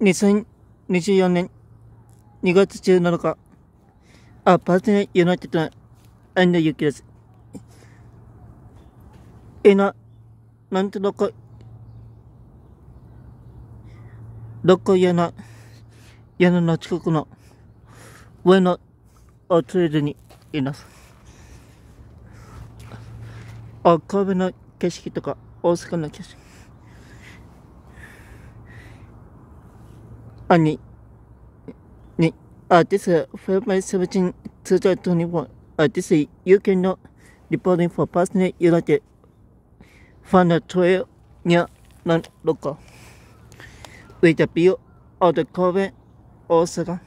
2024年2月17日、アパーソナユナイテッドのエンドユキです。今、な、んとどこ、どこやな、やなの近くの、上の、お連れずにいます。あ、神戸の景色とか、大阪の景色。Ani. Ni. this is February 17, 2021. Uh, this is you cannot reporting for personal. elected find the trail near non Local. With the view of the COVID also.